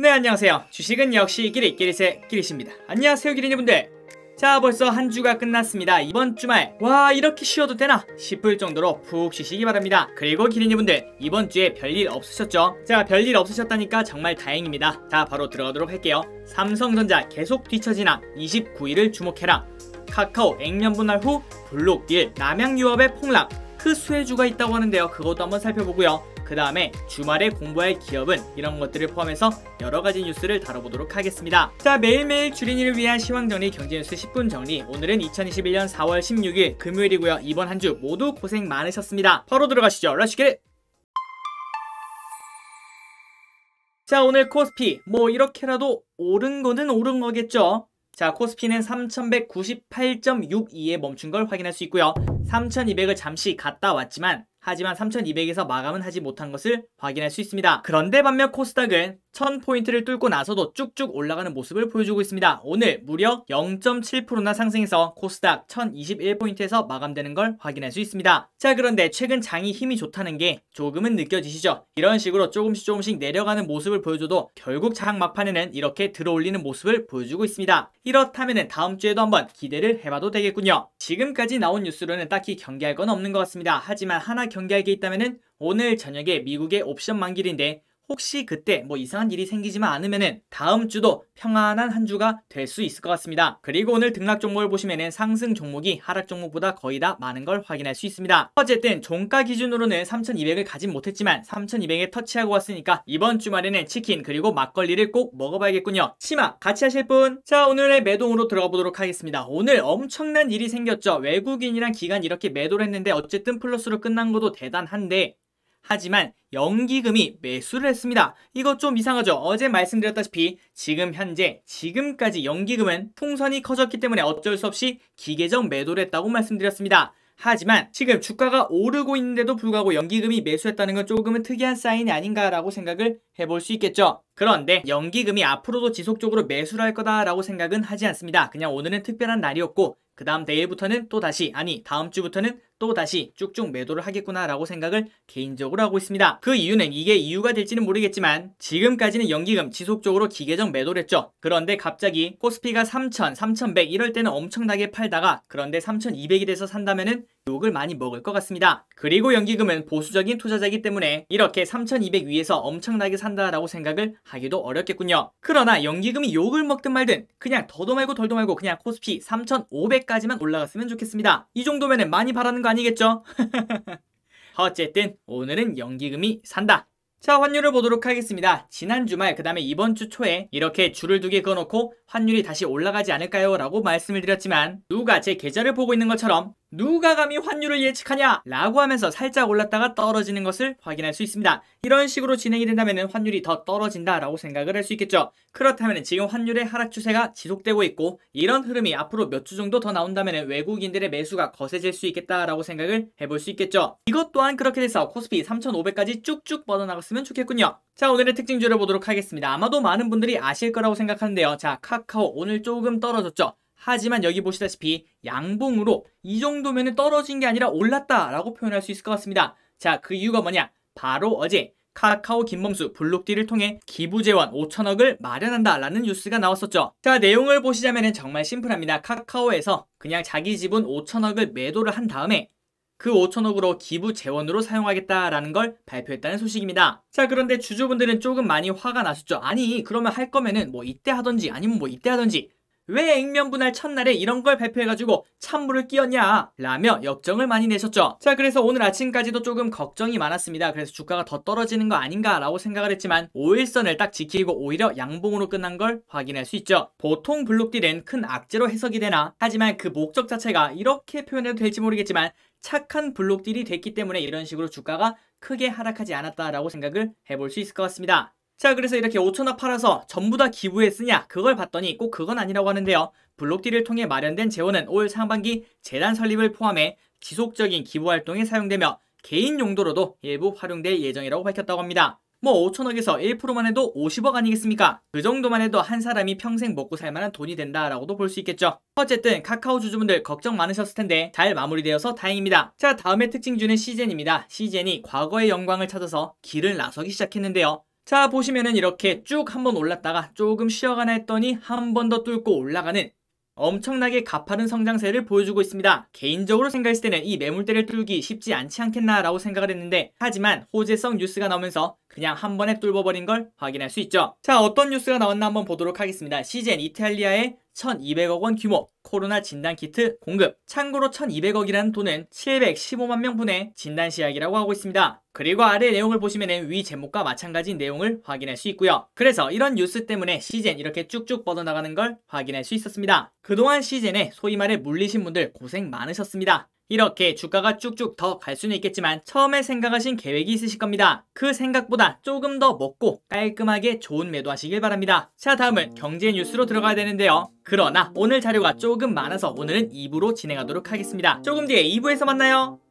네 안녕하세요 주식은 역시 길이 끼리세길이십니다 안녕하세요 기린이분들 자 벌써 한 주가 끝났습니다 이번 주말 와 이렇게 쉬어도 되나 싶을 정도로 푹 쉬시기 바랍니다 그리고 기린이분들 이번 주에 별일 없으셨죠? 자 별일 없으셨다니까 정말 다행입니다 자 바로 들어가도록 할게요 삼성전자 계속 뒤처지나 29일을 주목해라 카카오 액면 분할 후 블록딜 남양유업의 폭락 그 수혜주가 있다고 하는데요 그것도 한번 살펴보고요 그 다음에 주말에 공부할 기업은 이런 것들을 포함해서 여러 가지 뉴스를 다뤄보도록 하겠습니다. 자 매일매일 주린이를 위한 시황정리 경제뉴스 10분 정리 오늘은 2021년 4월 16일 금요일이고요. 이번 한 주 모두 고생 많으셨습니다. 바로 들어가시죠. 러시길 자 오늘 코스피 뭐 이렇게라도 오른 거는 오른 거겠죠 자 코스피는 3198.62에 멈춘 걸 확인할 수 있고요 3200을 잠시 갔다 왔지만 하지만 3200에서 마감은 하지 못한 것을 확인할 수 있습니다. 그런데 반면 코스닥은 1000포인트를 뚫고 나서도 쭉쭉 올라가는 모습을 보여주고 있습니다. 오늘 무려 0.7%나 상승해서 코스닥 1021포인트에서 마감되는 걸 확인할 수 있습니다. 자 그런데 최근 장이 힘이 좋다는 게 조금은 느껴지시죠? 이런 식으로 조금씩 조금씩 내려가는 모습을 보여줘도 결국 장 막판에는 이렇게 들어올리는 모습을 보여주고 있습니다. 이렇다면 다음 주에도 한번 기대를 해봐도 되겠군요. 지금까지 나온 뉴스로는 딱히 경계할 건 없는 것 같습니다. 하지만 하나 경계할 게 있다면 오늘 저녁에 미국의 옵션 만기일인데 혹시 그때 뭐 이상한 일이 생기지만 않으면은 다음 주도 평안한 한 주가 될 수 있을 것 같습니다. 그리고 오늘 등락 종목을 보시면은 상승 종목이 하락 종목보다 거의 다 많은 걸 확인할 수 있습니다. 어쨌든 종가 기준으로는 3,200을 가진 못했지만 3,200에 터치하고 왔으니까 이번 주말에는 치킨 그리고 막걸리를 꼭 먹어봐야겠군요. 치마 같이 하실 분? 자 오늘의 매동으로 들어가 보도록 하겠습니다. 오늘 엄청난 일이 생겼죠. 외국인이랑 기간 이렇게 매도를 했는데 어쨌든 플러스로 끝난 것도 대단한데 하지만 연기금이 매수를 했습니다. 이거 좀 이상하죠? 어제 말씀드렸다시피 지금 현재 지금까지 연기금은 풍선이 커졌기 때문에 어쩔 수 없이 기계적 매도를 했다고 말씀드렸습니다. 하지만 지금 주가가 오르고 있는데도 불구하고 연기금이 매수했다는 건 조금은 특이한 사인이 아닌가라고 생각을 해볼 수 있겠죠. 그런데 연기금이 앞으로도 지속적으로 매수를 할 거다라고 생각은 하지 않습니다. 그냥 오늘은 특별한 날이었고 그 다음 내일부터는 또 다시 아니 다음 주부터는 또 다시 쭉쭉 매도를 하겠구나라고 생각을 개인적으로 하고 있습니다. 그 이유는 이게 이유가 될지는 모르겠지만 지금까지는 연기금 지속적으로 기계적 매도를 했죠. 그런데 갑자기 코스피가 3,000, 3,100 이럴 때는 엄청나게 팔다가 그런데 3,200이 돼서 산다면은 욕을 많이 먹을 것 같습니다. 그리고 연기금은 보수적인 투자자이기 때문에 이렇게 3200 위에서 엄청나게 산다라고 생각을 하기도 어렵겠군요. 그러나 연기금이 욕을 먹든 말든 그냥 더도 말고 덜도 말고 그냥 코스피 3500까지만 올라갔으면 좋겠습니다. 이 정도면 많이 바라는 거 아니겠죠? 어쨌든 오늘은 연기금이 산다. 자 환율을 보도록 하겠습니다 지난 주말 그 다음에 이번 주 초에 이렇게 줄을 두개 그어놓고 환율이 다시 올라가지 않을까요? 라고 말씀을 드렸지만 누가 제 계좌를 보고 있는 것처럼 누가 감히 환율을 예측하냐 라고 하면서 살짝 올랐다가 떨어지는 것을 확인할 수 있습니다. 이런 식으로 진행이 된다면 환율이 더 떨어진다 라고 생각을 할 수 있겠죠. 그렇다면 지금 환율의 하락 추세가 지속되고 있고 이런 흐름이 앞으로 몇 주 정도 더 나온다면 외국인들의 매수가 거세질 수 있겠다라고 생각을 해볼 수 있겠죠. 이것 또한 그렇게 돼서 코스피 3500까지 쭉쭉 뻗어나갔으면 좋겠군요. 자 오늘의 특징 줄여보도록 하겠습니다. 아마도 많은 분들이 아실 거라고 생각하는데요. 자 카카오 오늘 조금 떨어졌죠. 하지만 여기 보시다시피 양봉으로 이 정도면 떨어진 게 아니라 올랐다라고 표현할 수 있을 것 같습니다. 자, 그 이유가 뭐냐? 바로 어제 카카오 김범수 블록디를 통해 기부 재원 5천억을 마련한다라는 뉴스가 나왔었죠. 자 내용을 보시자면 정말 심플합니다. 카카오에서 그냥 자기 지분 5천억을 매도를 한 다음에 그 5천억으로 기부 재원으로 사용하겠다라는 걸 발표했다는 소식입니다. 자 그런데 주주분들은 조금 많이 화가 나셨죠. 아니 그러면 할 거면은 뭐 이때 하던지 아니면 뭐 이때 하던지 왜 액면분할 첫날에 이런 걸 발표해가지고 찬물을 끼었냐 라며 역정을 많이 내셨죠. 자 그래서 오늘 아침까지도 조금 걱정이 많았습니다. 그래서 주가가 더 떨어지는 거 아닌가 라고 생각을 했지만 5일선을 딱 지키고 오히려 양봉으로 끝난 걸 확인할 수 있죠. 보통 블록딜은 큰 악재로 해석이 되나 하지만 그 목적 자체가 이렇게 표현해도 될지 모르겠지만 착한 블록딜이 됐기 때문에 이런 식으로 주가가 크게 하락하지 않았다라고 생각을 해볼 수 있을 것 같습니다. 자 그래서 이렇게 5천억 팔아서 전부 다 기부했으냐 그걸 봤더니 꼭 그건 아니라고 하는데요. 블록딜을 통해 마련된 재원은 올 상반기 재단 설립을 포함해 지속적인 기부 활동에 사용되며 개인 용도로도 일부 활용될 예정이라고 밝혔다고 합니다. 뭐 5천억에서 1%만 해도 50억 아니겠습니까? 그 정도만 해도 한 사람이 평생 먹고 살 만한 돈이 된다라고도 볼 수 있겠죠. 어쨌든 카카오 주주분들 걱정 많으셨을 텐데 잘 마무리되어서 다행입니다. 자 다음의 특징주는 시젠입니다. 시젠이 과거의 영광을 찾아서 길을 나서기 시작했는데요. 자 보시면은 이렇게 쭉 한번 올랐다가 조금 쉬어가나 했더니 한 번 더 뚫고 올라가는 엄청나게 가파른 성장세를 보여주고 있습니다. 개인적으로 생각했을 때는 이 매물대를 뚫기 쉽지 않지 않겠나라고 생각을 했는데 하지만 호재성 뉴스가 나오면서 그냥 한 번에 뚫어버린 걸 확인할 수 있죠. 자 어떤 뉴스가 나왔나 한번 보도록 하겠습니다. 시 g 이탈리아의 1200억 원 규모 코로나 진단 키트 공급. 참고로 1,200억이라는 돈은 715만 명분의 진단 시약이라고 하고 있습니다. 그리고 아래 내용을 보시면 위 제목과 마찬가지인 내용을 확인할 수 있고요. 그래서 이런 뉴스 때문에 시젠 이렇게 쭉쭉 뻗어나가는 걸 확인할 수 있었습니다. 그동안 시젠에 소위 말해 물리신 분들 고생 많으셨습니다. 이렇게 주가가 쭉쭉 더 갈 수는 있겠지만 처음에 생각하신 계획이 있으실 겁니다. 그 생각보다 조금 더 먹고 깔끔하게 좋은 매도하시길 바랍니다. 자 다음은 경제 뉴스로 들어가야 되는데요. 그러나 오늘 자료가 조금 많아서 오늘은 2부로 진행하도록 하겠습니다. 조금 뒤에 2부에서 만나요.